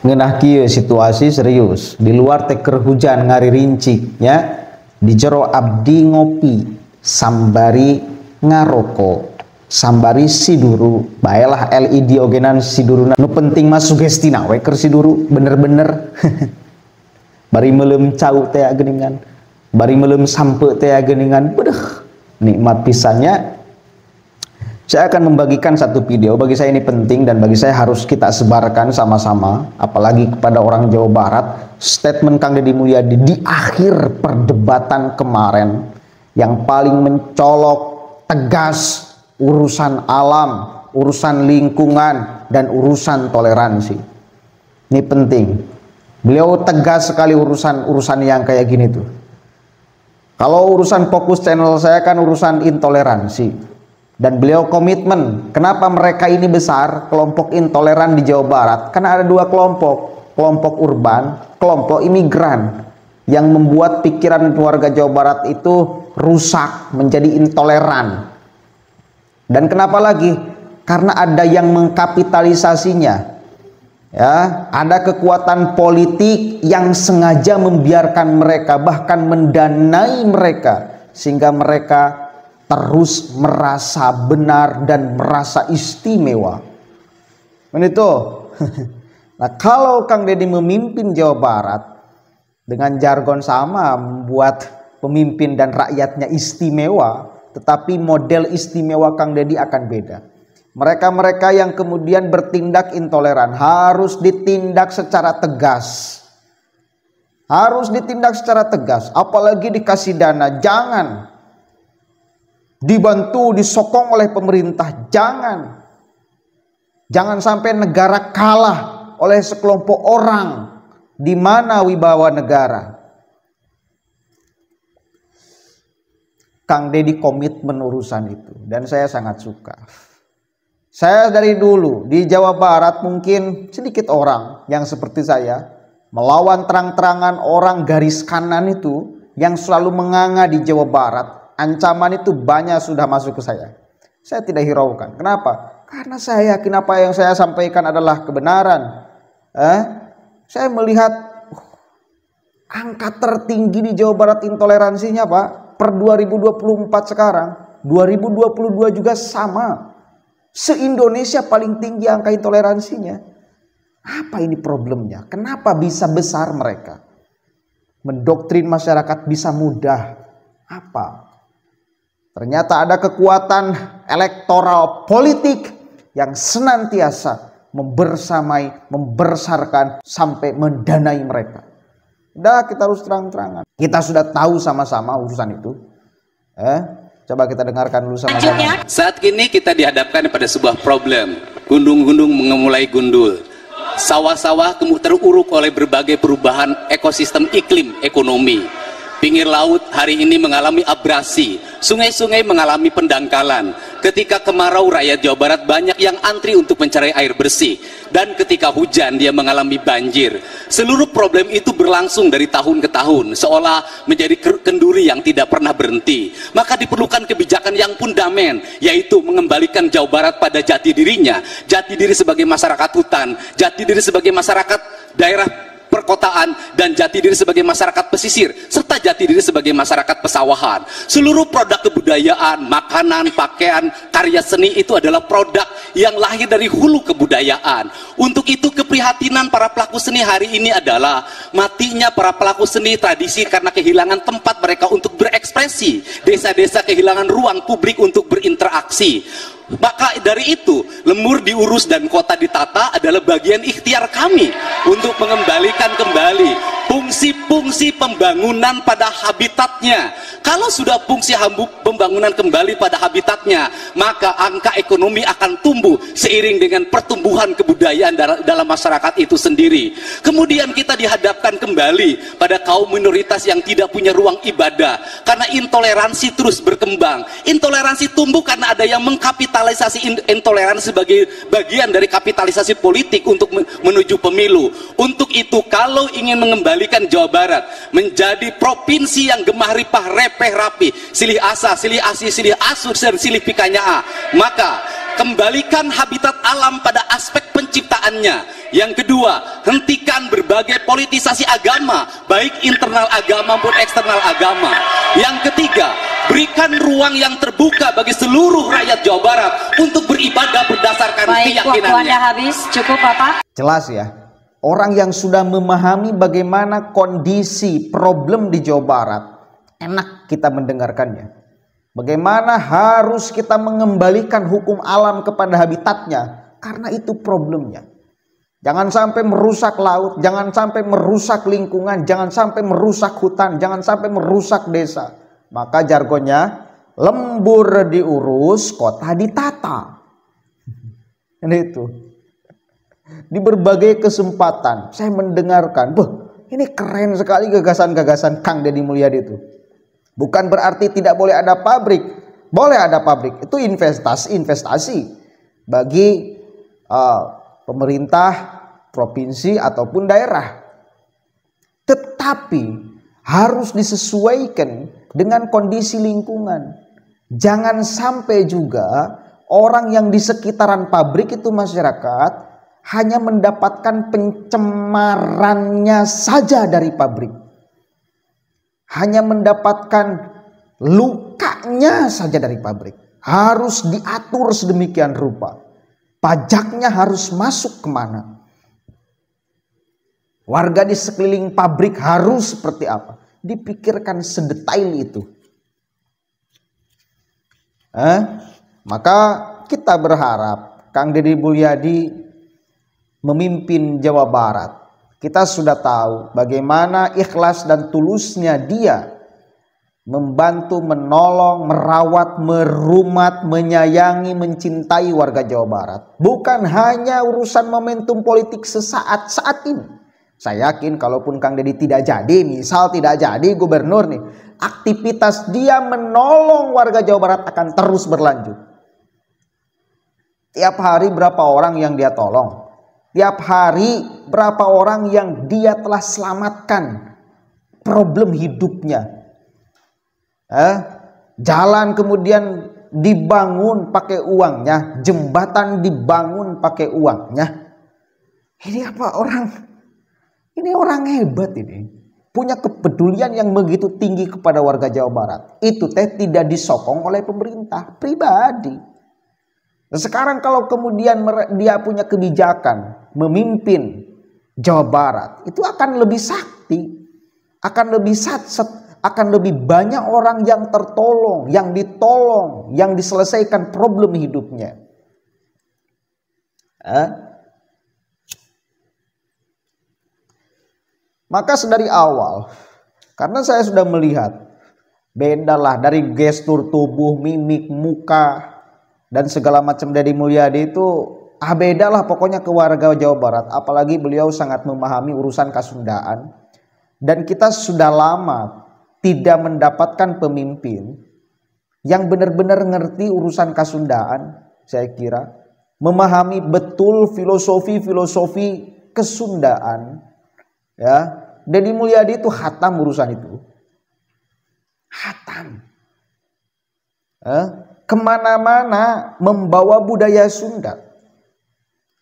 ngenah kia situasi serius di luar teker hujan ngari rinci ya di jero abdi ngopi sambari ngaroko sambari siduru baiklah LED ogenan siduru nu penting mas sugesti we keur siduru bener-bener bari melem cau teh geningan bari melem sampe teh geningan bedeh nikmat pisannya saya akan membagikan satu video, bagi saya ini penting dan bagi saya harus kita sebarkan sama-sama, apalagi kepada orang Jawa Barat. Statement Kang Deddy Mulyadi di akhir perdebatan kemarin yang paling mencolok, tegas, urusan alam, urusan lingkungan, dan urusan toleransi. Ini penting. Beliau tegas sekali urusan-urusan yang kayak gini tuh. Kalau urusan fokus channel saya kan urusan intoleransi dan beliau komitmen. Kenapa mereka ini besar? Kelompok intoleran di Jawa Barat karena ada dua kelompok, kelompok urban, kelompok imigran yang membuat pikiran warga Jawa Barat itu rusak, menjadi intoleran. Dan kenapa lagi? Karena ada yang mengkapitalisasinya. Ya, ada kekuatan politik yang sengaja membiarkan mereka bahkan mendanai mereka sehingga mereka terus merasa benar dan merasa istimewa. Itu. Nah, kalau Kang Deddy memimpin Jawa Barat dengan jargon sama membuat pemimpin dan rakyatnya istimewa, tetapi model istimewa Kang Deddy akan beda. Mereka-mereka yang kemudian bertindak intoleran harus ditindak secara tegas. Harus ditindak secara tegas, apalagi dikasih dana. Jangan dibantu disokong oleh pemerintah jangan jangan sampai negara kalah oleh sekelompok orang di mana wibawa negara Kang Deddy komitmen urusan itu dan saya sangat suka. Saya dari dulu di Jawa Barat mungkin sedikit orang yang seperti saya melawan terang-terangan orang garis kanan itu yang selalu menganga di Jawa Barat Ancaman itu banyak sudah masuk ke saya. Saya tidak hiraukan. Kenapa? Karena saya yakin apa yang saya sampaikan adalah kebenaran. Eh? Saya melihat uh, angka tertinggi di Jawa Barat intoleransinya, Pak, per 2024 sekarang, 2022 juga sama. Se-Indonesia paling tinggi angka intoleransinya. Apa ini problemnya? Kenapa bisa besar mereka? Mendoktrin masyarakat bisa mudah. Apa? Ternyata ada kekuatan elektoral politik yang senantiasa membersamai, membersarkan sampai mendanai mereka. Dah kita harus terang-terangan. Kita sudah tahu sama-sama urusan itu. Eh, coba kita dengarkan dulu sama sama. Saat ini kita dihadapkan pada sebuah problem. Gundung-gundung mengemulai gundul. Sawah-sawah teruruk oleh berbagai perubahan ekosistem iklim, ekonomi Pinggir laut hari ini mengalami abrasi, sungai-sungai mengalami pendangkalan. Ketika kemarau rakyat Jawa Barat banyak yang antri untuk mencari air bersih dan ketika hujan dia mengalami banjir. Seluruh problem itu berlangsung dari tahun ke tahun seolah menjadi kenduri yang tidak pernah berhenti. Maka diperlukan kebijakan yang pundamen yaitu mengembalikan Jawa Barat pada jati dirinya, jati diri sebagai masyarakat hutan, jati diri sebagai masyarakat daerah perkotaan dan jati diri sebagai masyarakat pesisir serta jati diri sebagai masyarakat pesawahan. Seluruh produk kebudayaan, makanan, pakaian, karya seni itu adalah produk yang lahir dari hulu kebudayaan. Untuk itu keprihatinan para pelaku seni hari ini adalah matinya para pelaku seni tradisi karena kehilangan tempat mereka untuk berekspresi. Desa-desa kehilangan ruang publik untuk berinteraksi. Maka dari itu, lemur diurus dan kota ditata adalah bagian ikhtiar kami untuk mengembalikan kembali fungsi-fungsi pembangunan pada habitatnya. Kalau sudah fungsi pembangunan kembali pada habitatnya, maka angka ekonomi akan tumbuh seiring dengan pertumbuhan kebudayaan dalam masyarakat itu sendiri. Kemudian kita dihadapkan kembali pada kaum minoritas yang tidak punya ruang ibadah karena intoleransi terus berkembang. Intoleransi tumbuh karena ada yang mengkapitalisasi kapitalisasi intoleran sebagai bagian dari kapitalisasi politik untuk menuju pemilu. Untuk itu kalau ingin mengembalikan Jawa Barat menjadi provinsi yang gemah ripah repeh rapi, silih asa, silih asi, silih asur, silih pikanya A, maka kembalikan habitat alam pada aspek penciptaannya. Yang kedua, hentikan berbagai politisasi agama, baik internal agama maupun eksternal agama. Yang ketiga, berikan ruang yang terbuka bagi seluruh rakyat Jawa Barat untuk beribadah berdasarkan Baik, keyakinannya. Baik, waktu Anda habis, cukup Bapak. Jelas ya. Orang yang sudah memahami bagaimana kondisi problem di Jawa Barat, enak kita mendengarkannya. Bagaimana harus kita mengembalikan hukum alam kepada habitatnya karena itu problemnya. Jangan sampai merusak laut, jangan sampai merusak lingkungan, jangan sampai merusak hutan, jangan sampai merusak desa. Maka jargonnya lembur diurus, kota ditata. Ini itu. Di berbagai kesempatan saya mendengarkan, "Beh, ini keren sekali gagasan-gagasan Kang Deddy Mulyadi itu." Bukan berarti tidak boleh ada pabrik. Boleh ada pabrik. Itu investasi-investasi bagi uh, pemerintah provinsi ataupun daerah. Tetapi harus disesuaikan dengan kondisi lingkungan. Jangan sampai juga orang yang di sekitaran pabrik itu masyarakat hanya mendapatkan pencemarannya saja dari pabrik. Hanya mendapatkan lukanya saja dari pabrik. Harus diatur sedemikian rupa. Pajaknya harus masuk kemana. Warga di sekeliling pabrik harus seperti apa? Dipikirkan sedetail itu. Eh? Maka kita berharap Kang Deddy Mulyadi memimpin Jawa Barat. Kita sudah tahu bagaimana ikhlas dan tulusnya dia membantu, menolong, merawat, merumat, menyayangi, mencintai warga Jawa Barat. Bukan hanya urusan momentum politik sesaat saat ini. Saya yakin kalaupun Kang Deddy tidak jadi, misal tidak jadi gubernur nih, aktivitas dia menolong warga Jawa Barat akan terus berlanjut. Tiap hari berapa orang yang dia tolong? Tiap hari berapa orang yang dia telah selamatkan problem hidupnya? Eh, jalan kemudian dibangun pakai uangnya, jembatan dibangun pakai uangnya. Ini apa orang ini orang hebat ini. Punya kepedulian yang begitu tinggi kepada warga Jawa Barat. Itu teh tidak disokong oleh pemerintah, pribadi. Nah, sekarang kalau kemudian dia punya kebijakan memimpin Jawa Barat, itu akan lebih sakti, akan lebih sat, akan lebih banyak orang yang tertolong, yang ditolong, yang diselesaikan problem hidupnya. Eh? Maka sedari awal, karena saya sudah melihat bedalah dari gestur tubuh, mimik, muka dan segala macam dari Mulyadi itu ah bedalah pokoknya ke warga Jawa Barat, apalagi beliau sangat memahami urusan kasundaan. Dan kita sudah lama tidak mendapatkan pemimpin yang benar-benar ngerti urusan kasundaan, saya kira memahami betul filosofi-filosofi kesundaan ya Deddy Mulyadi itu hatam urusan itu. Hatam. Eh? Kemana-mana membawa budaya Sunda.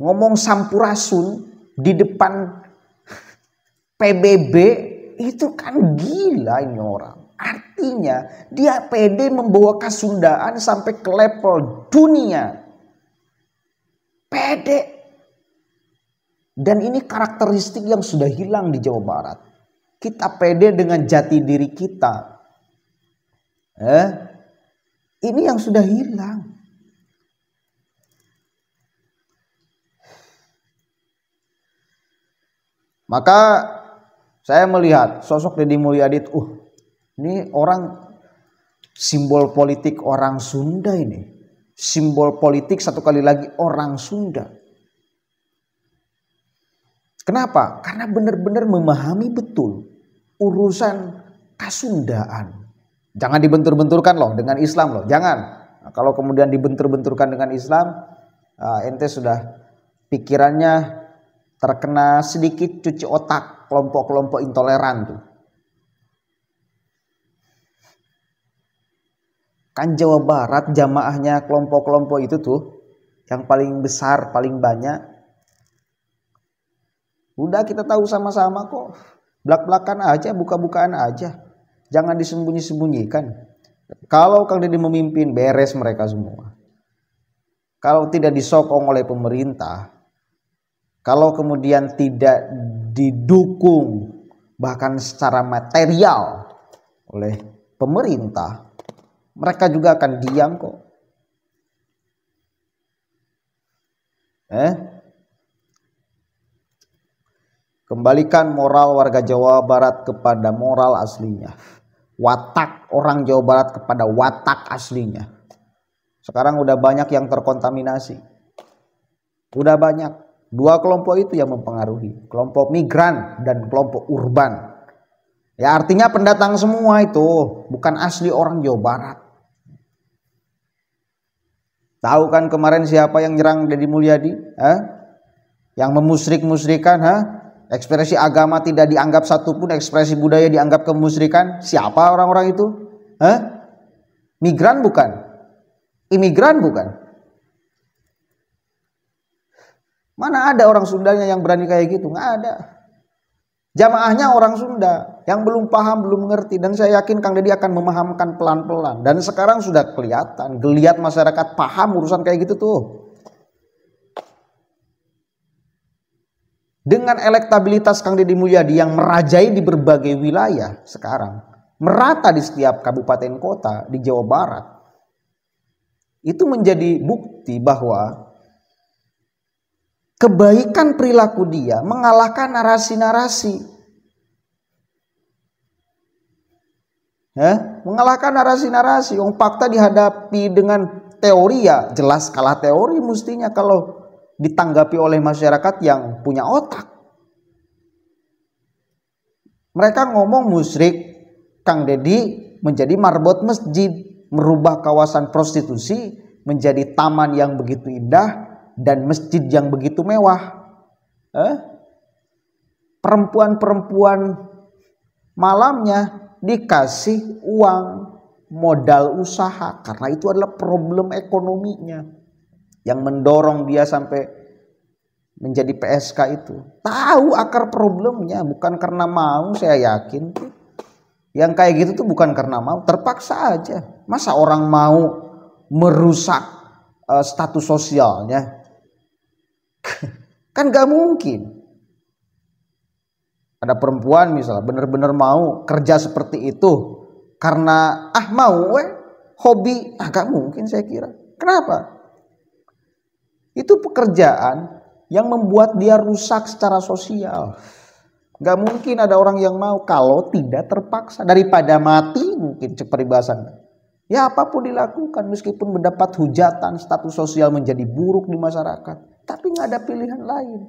Ngomong sampurasun di depan PBB itu kan gila ini orang. Artinya dia pede membawa kesundaan sampai ke level dunia. Pede dan ini karakteristik yang sudah hilang di Jawa Barat. Kita pede dengan jati diri kita. Eh, ini yang sudah hilang. Maka saya melihat sosok Deddy Mulyadi, uh, ini orang simbol politik orang Sunda ini. Simbol politik satu kali lagi orang Sunda. Kenapa? Karena benar-benar memahami betul urusan kasundaan. Jangan dibentur-benturkan loh dengan Islam loh, jangan. Nah, kalau kemudian dibentur-benturkan dengan Islam, uh, ente sudah pikirannya terkena sedikit cuci otak kelompok-kelompok intoleran tuh. Kan Jawa Barat jamaahnya kelompok-kelompok itu tuh yang paling besar, paling banyak Udah kita tahu sama-sama kok. Belak-belakan aja, buka-bukaan aja. Jangan disembunyi-sembunyikan. Kalau Kang Deddy memimpin, beres mereka semua. Kalau tidak disokong oleh pemerintah, kalau kemudian tidak didukung bahkan secara material oleh pemerintah, mereka juga akan diam kok. Eh? Kembalikan moral warga Jawa Barat kepada moral aslinya. Watak orang Jawa Barat kepada watak aslinya. Sekarang udah banyak yang terkontaminasi. Udah banyak. Dua kelompok itu yang mempengaruhi. Kelompok migran dan kelompok urban. Ya artinya pendatang semua itu bukan asli orang Jawa Barat. Tahu kan kemarin siapa yang nyerang Deddy Mulyadi? Eh? Yang memusrik-musrikan? Hah? Ekspresi agama tidak dianggap satu pun, ekspresi budaya dianggap kemusyrikan. Siapa orang-orang itu? Hah? Migran bukan? Imigran bukan? Mana ada orang Sundanya yang berani kayak gitu? Nggak ada. Jamaahnya orang Sunda yang belum paham, belum mengerti. Dan saya yakin Kang Deddy akan memahamkan pelan-pelan. Dan sekarang sudah kelihatan, geliat masyarakat paham urusan kayak gitu tuh. dengan elektabilitas Kang Deddy Mulyadi yang merajai di berbagai wilayah sekarang, merata di setiap kabupaten kota di Jawa Barat, itu menjadi bukti bahwa kebaikan perilaku dia mengalahkan narasi-narasi. Ya, mengalahkan narasi-narasi. Yang fakta dihadapi dengan teori ya jelas kalah teori mestinya kalau ditanggapi oleh masyarakat yang punya otak. Mereka ngomong musyrik, Kang Dedi menjadi marbot masjid, merubah kawasan prostitusi menjadi taman yang begitu indah dan masjid yang begitu mewah. Eh? Perempuan-perempuan malamnya dikasih uang modal usaha karena itu adalah problem ekonominya yang mendorong dia sampai menjadi PSK itu tahu akar problemnya bukan karena mau saya yakin yang kayak gitu tuh bukan karena mau, terpaksa aja. Masa orang mau merusak uh, status sosialnya? kan gak mungkin. Ada perempuan misalnya bener-bener mau kerja seperti itu karena ah mau weh hobi ah mungkin saya kira. Kenapa? Itu pekerjaan yang membuat dia rusak secara sosial. Gak mungkin ada orang yang mau kalau tidak terpaksa. Daripada mati mungkin cek peribahasan. Ya apapun dilakukan meskipun mendapat hujatan status sosial menjadi buruk di masyarakat. Tapi gak ada pilihan lain.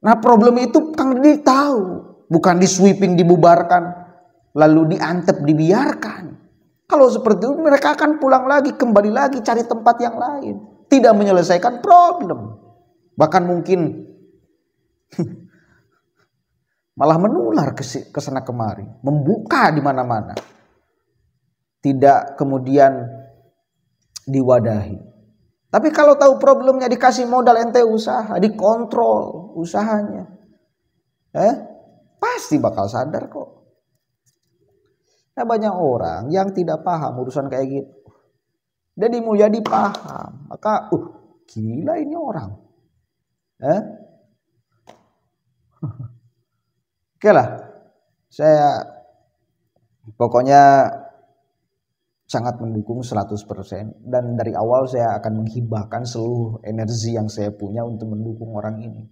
Nah problem itu Kang Didi tahu. Bukan di sweeping dibubarkan. Lalu diantep dibiarkan. Kalau seperti itu mereka akan pulang lagi kembali lagi cari tempat yang lain tidak menyelesaikan problem. Bahkan mungkin malah menular ke sana kemari, membuka di mana-mana. Tidak kemudian diwadahi. Tapi kalau tahu problemnya dikasih modal ente usaha, dikontrol usahanya. Eh, pasti bakal sadar kok. Nah, banyak orang yang tidak paham urusan kayak gitu mau Mulyadi paham. Maka, uh, gila ini orang. Eh? Oke lah, saya pokoknya sangat mendukung 100% dan dari awal saya akan menghibahkan seluruh energi yang saya punya untuk mendukung orang ini.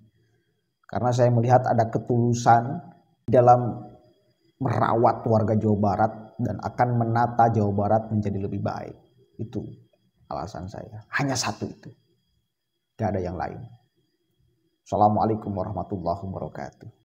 Karena saya melihat ada ketulusan dalam merawat warga Jawa Barat dan akan menata Jawa Barat menjadi lebih baik. Itu alasan saya. Hanya satu itu. Tidak ada yang lain. Assalamualaikum warahmatullahi wabarakatuh.